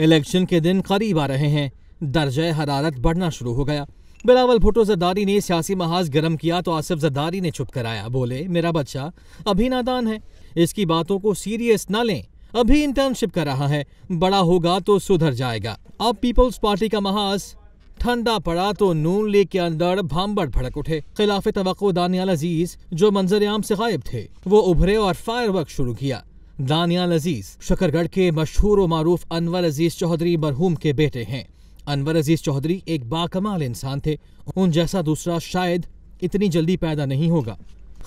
election के दिन करीब आ रहे हैं दर्ज हरारत बढ़ना शुरू हो गया बिलावल भुटो जद्दारी ने सियासी महाज गर्म किया तो आसिफ जद्दारी ने चुप कराया बोले मेरा बच्चा अभी नादान है इसकी बातों को सीरियस ना लें अभी इंटर्नशिप कर रहा है बड़ा होगा तो सुधर जाएगा अब पीपल्स पार्टी का महाज ठंडा पड़ा तो नून लीग के अंदर भाम्बड़ भड़क उठे खिलाफ तो दानियाल अजीज जो मंजर आम से गायब थे वो उभरे और फायर वर्क शुरू किया दानियाल अजीज शकरगढ़ के मशहूर व मरूफ अनवर अजीज चौधरी मरहूम के बेटे हैं अनवर अजीज चौधरी एक बाकमाल इंसान थे उन जैसा दूसरा शायद इतनी जल्दी पैदा नहीं होगा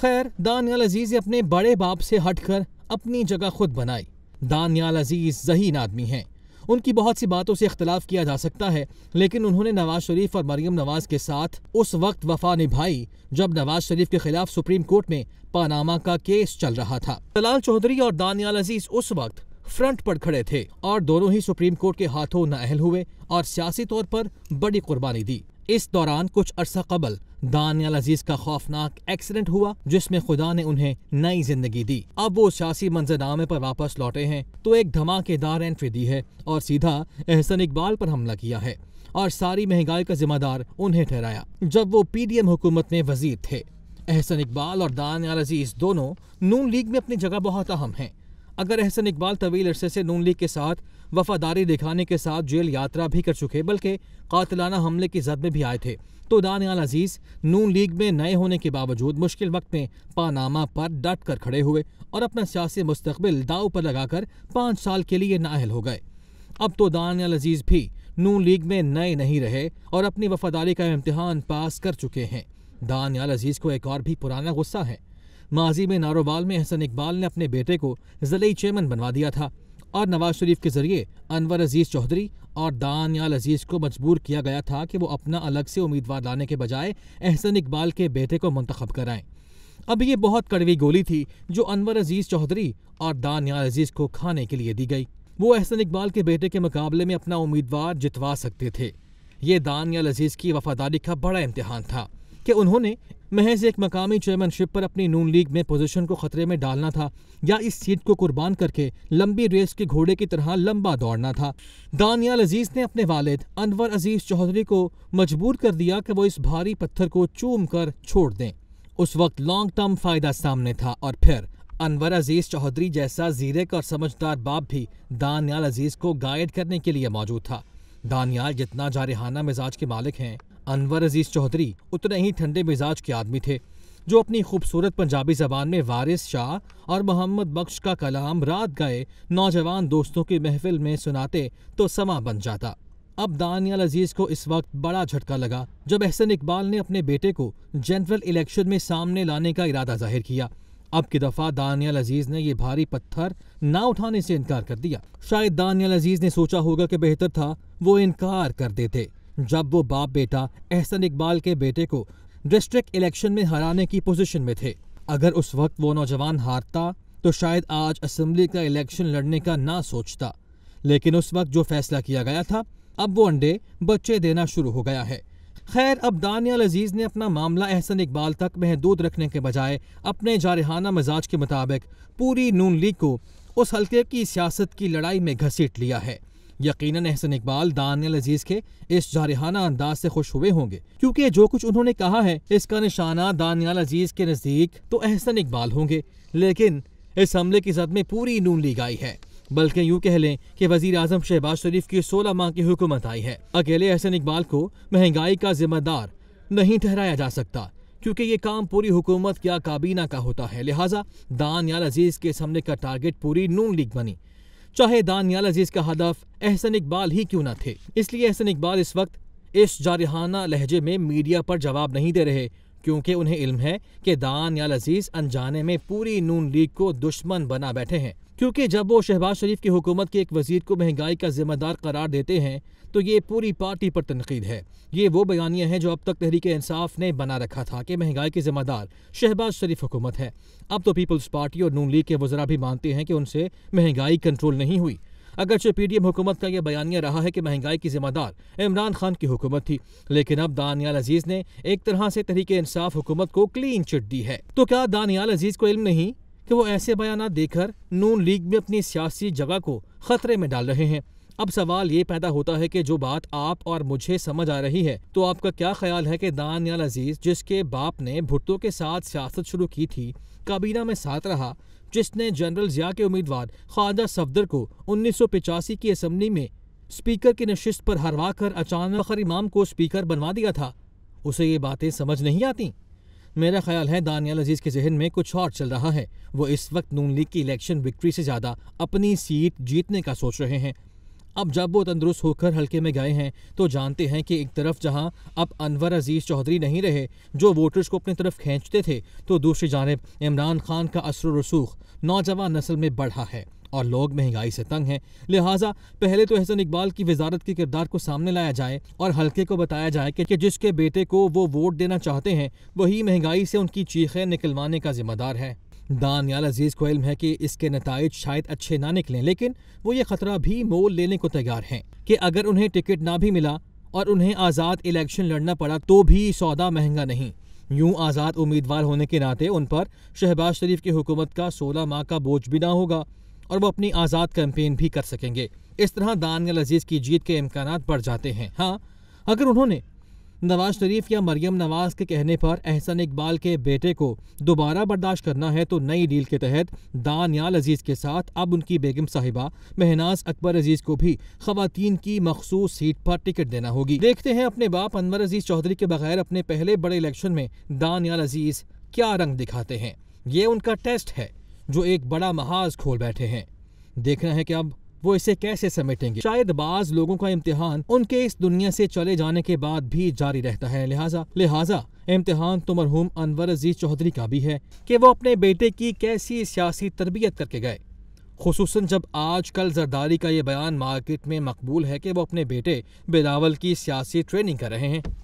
खैर दानियाल अजीज अपने बड़े बाप से हटकर अपनी जगह खुद बनाई दानियाल अजीज जहीन आदमी हैं उनकी बहुत सी बातों से इख्तलाफ किया जा सकता है लेकिन उन्होंने नवाज शरीफ और मरियम नवाज के साथ उस वक्त वफा निभाई जब नवाज शरीफ के खिलाफ सुप्रीम कोर्ट में पानामा का केस चल रहा था तलाल चौधरी और दानियाल अजीज उस वक्त फ्रंट पर खड़े थे और दोनों ही सुप्रीम कोर्ट के हाथों नाअहल हुए और सियासी तौर पर बड़ी कुर्बानी दी इस दौरान कुछ अरसा कबल दानियाल अजीज का खौफनाक एक्सीडेंट हुआ जिसमें खुदा ने उन्हें नई जिंदगी दी अब वो सियासी मंजरनामे पर वापस लौटे हैं तो एक धमाकेदार एंट्री दी है और सीधा एहसन इकबाल पर हमला किया है और सारी महंगाई का जिम्मेदार उन्हें ठहराया जब वो पीडीएम हुकूमत में वजीर थे एहसन इकबाल और दानियाल अजीज दोनों नून लीग में अपनी जगह बहुत अहम हैं अगर अहसन इकबाल तवील अरसे से नून लीग के साथ वफादारी दिखाने के साथ जेल यात्रा भी कर चुके बल्कि कातलाना हमले की जद में भी आए थे तो दानियाल अजीज़ नून लीग में नए होने के बावजूद मुश्किल वक्त में पानामा पर डट कर खड़े हुए और अपना सियासी मुस्तबिल दाव पर लगाकर पाँच साल के लिए नाहल हो गए अब तो दानियाल अजीज़ भी नून लीग में नए नहीं रहे और अपनी वफादारी का इम्तहान पास कर चुके हैं दानियाल अजीज़ को एक और भी पुराना गुस्सा है माजी में नारोवाल में हसन इकबाल ने अपने बेटे को ज़लई चेयरमैन बनवा दिया था और नवाज शरीफ के ज़रिए अनवर अजीज़ चौधरी और दानियाल अजीज़ को मजबूर किया गया था कि वो अपना अलग से उम्मीदवार लाने के बजाय एहसन इकबाल के बेटे को मंतखब कराएं अब ये बहुत कड़वी गोली थी जो अनवर अजीज़ चौधरी और दानियाल अजीज़ को खाने के लिए दी गई वो एहसन इकबाल के बेटे के मुकाबले में अपना उम्मीदवार जितवा सकते थे ये दानियाल अजीज़ की वफादारी का बड़ा इम्तहान था कि उन्होंने महज एक मकामी चेयरमैनशिप पर अपनी नून लीग में पोजीशन को खतरे में डालना था या इस सीट को कुर्बान करके लंबी रेस के घोड़े की तरह लंबा दौड़ना था दानियाल अजीज ने अपने वालिद अनवर अजीज चौधरी को मजबूर कर दिया कि वो इस भारी पत्थर को चूम कर छोड़ दें उस वक्त लॉन्ग टर्म फायदा सामने था और फिर अनवर अजीज चौधरी जैसा जीरक और समझदार बाप भी दानियाल अजीज को गाइड करने के लिए मौजूद था दानियाल जितना जारहाना मिजाज के मालिक हैं अनवर अजीज़ चौधरी उतने ही ठंडे मिजाज के आदमी थे जो अपनी खूबसूरत पंजाबी जबान में वारिस शाह और मोहम्मद बख्श का कलाम रात गए नौजवान दोस्तों की महफिल में सुनाते तो समा बन जाता अब दानियाल अजीज़ को इस वक्त बड़ा झटका लगा जब एहसन इकबाल ने अपने बेटे को जनरल इलेक्शन में सामने लाने का इरादा जाहिर किया अब की दफ़ा दानियाल अजीज़ ने यह भारी पत्थर ना उठाने से इनकार कर दिया शायद दानियाल अजीज़ ने सोचा होगा कि बेहतर था वो इनकार कर देते जब वो बाप बेटा एहसन इकबाल के बेटे को डिस्ट्रिक्ट इलेक्शन में हराने की पोजीशन में थे अगर उस वक्त वो नौजवान हारता तो शायद आज असम्बली का इलेक्शन लड़ने का ना सोचता लेकिन उस वक्त जो फैसला किया गया था अब वो अंडे बच्चे देना शुरू हो गया है खैर अब दानियाल अजीज़ ने अपना मामला एहसन इकबाल तक महदूद रखने के बजाय अपने जारहाना मजाज के मुताबिक पूरी नून लीग को उस हल्के की सियासत की लड़ाई में घसीट लिया है यकीनन एहसन इकबाल दानियल अजीज के इस जारहाना अंदाज से खुश हुए होंगे क्योंकि जो कुछ उन्होंने कहा है इसका निशाना दानियाल अजीज के नज़दीक तो एहसन इकबाल होंगे लेकिन इस हमले की जद में पूरी नून लीग आई है बल्कि यूँ कह लें कि वजीर अजम शहबाज शरीफ की सोलह माह की हुकूमत आई है अकेले एहसन इकबाल को महंगाई का जिम्मेदार नहीं ठहराया जा सकता क्योंकि ये काम पूरी हुकूमत या काबीना का होता है लिहाजा याल अजीज के इस हमले का टारगेट पूरी नून लीग बनी चाहे दानियाल अजीज का हदफ एहसन इकबाल ही क्यों ना थे इसलिए एहसन इकबाल इस वक्त इस जारहाना लहजे में मीडिया पर जवाब नहीं दे रहे क्योंकि उन्हें इल्म है कि दान या लजीज अनजाने में पूरी नून लीग को दुश्मन बना बैठे हैं क्योंकि जब वो शहबाज शरीफ की हुकूमत के एक वजीर को महंगाई का जिम्मेदार करार देते हैं तो ये पूरी पार्टी पर तनकीद है ये वो बयानियाँ हैं जो अब तक तहरीक इंसाफ ने बना रखा था कि महंगाई की जिम्मेदार शहबाज शरीफ हुकूमत है अब तो पीपल्स पार्टी और नून लीग के वजरा भी मानते हैं कि उनसे महंगाई कंट्रोल नहीं हुई अगरचे पीडीएम हुकूमत का यह बयानिया रहा है कि महंगाई की जिम्मेदार इमरान खान की हुकूमत थी लेकिन अब दानियाल अजीज ने एक तरह से तरीके इंसाफ हुकूमत को क्लीन चिट दी है तो क्या दानियाल अजीज को इल्म नहीं कि वो ऐसे बयान देकर नून लीग में अपनी सियासी जगह को खतरे में डाल रहे हैं अब सवाल ये पैदा होता है कि जो बात आप और मुझे समझ आ रही है तो आपका क्या ख्याल है कि दान अजीज जिसके बाप ने भुट्टो के साथ सियासत शुरू की थी काबीना में साथ रहा जिसने जनरल जिया के उम्मीदवार ख्वाजा सफदर को उन्नीस की असम्बली में स्पीकर की नशस्त पर हरवा कर अचानक इमाम को स्पीकर बनवा दिया था उसे ये बातें समझ नहीं आती मेरा ख्याल है दानियाल अजीज़ के जहन में कुछ और चल रहा है वो इस वक्त नून लीग की इलेक्शन विक्ट्री से ज़्यादा अपनी सीट जीतने का सोच रहे हैं अब जब वो तंदुरुस्त होकर हल्के में गए हैं तो जानते हैं कि एक तरफ जहां अब अनवर अजीज़ चौधरी नहीं रहे जो वोटर्स को अपनी तरफ खींचते थे तो दूसरी जानब इमरान खान का असर रसूख नौजवान नस्ल में बढ़ा है और लोग महंगाई से तंग हैं लिहाजा पहले तो अहसन इकबाल की वजारत के किरदार को सामने लाया जाए और हल्के को बताया जाए कि जिसके बेटे को वो वोट देना चाहते हैं वही महंगाई से उनकी चीखें निकलवाने का जिम्मेदार है दानियाल अजीज़ को इल्म है कि इसके नतज शायद अच्छे ना निकलें लेकिन वो ये ख़तरा भी मोल लेने को तैयार हैं कि अगर उन्हें टिकट ना भी मिला और उन्हें आज़ाद इलेक्शन लड़ना पड़ा तो भी सौदा महंगा नहीं यूं आज़ाद उम्मीदवार होने के नाते उन पर शहबाज शरीफ की हुकूमत का सोलह माह का बोझ भी ना होगा और वो अपनी आज़ाद कैंपेन भी कर सकेंगे इस तरह दानियाल अजीज़ की जीत के इम्कान बढ़ जाते हैं हाँ अगर उन्होंने नवाज शरीफ या मरियम नवाज के कहने पर एहसन इकबाल के बेटे को दोबारा बर्दाश्त करना है तो नई डील के तहत दानियाल अजीज़ के साथ अब उनकी बेगम साहिबा मेहनाज अकबर अजीज़ को भी खवतिन की मखसूस सीट पर टिकट देना होगी देखते हैं अपने बाप अनवर अजीज़ चौधरी के बगैर अपने पहले बड़े इलेक्शन में दानियाल अजीज़ क्या रंग दिखाते हैं ये उनका टेस्ट है जो एक बड़ा महाज खोल बैठे हैं देखना है कि अब वो इसे कैसे समेटेंगे शायद बाज लोगों का इम्तिहान उनके इस दुनिया से चले जाने के बाद भी जारी रहता है लिहाजा लिहाजा इम्तिहान तो मरहूम अनवर अजीज चौधरी का भी है कि वो अपने बेटे की कैसी सियासी तरबियत करके गए खसूस जब आज कल जरदारी का ये बयान मार्केट में मकबूल है कि वो अपने बेटे बिलावल की सियासी ट्रेनिंग कर रहे हैं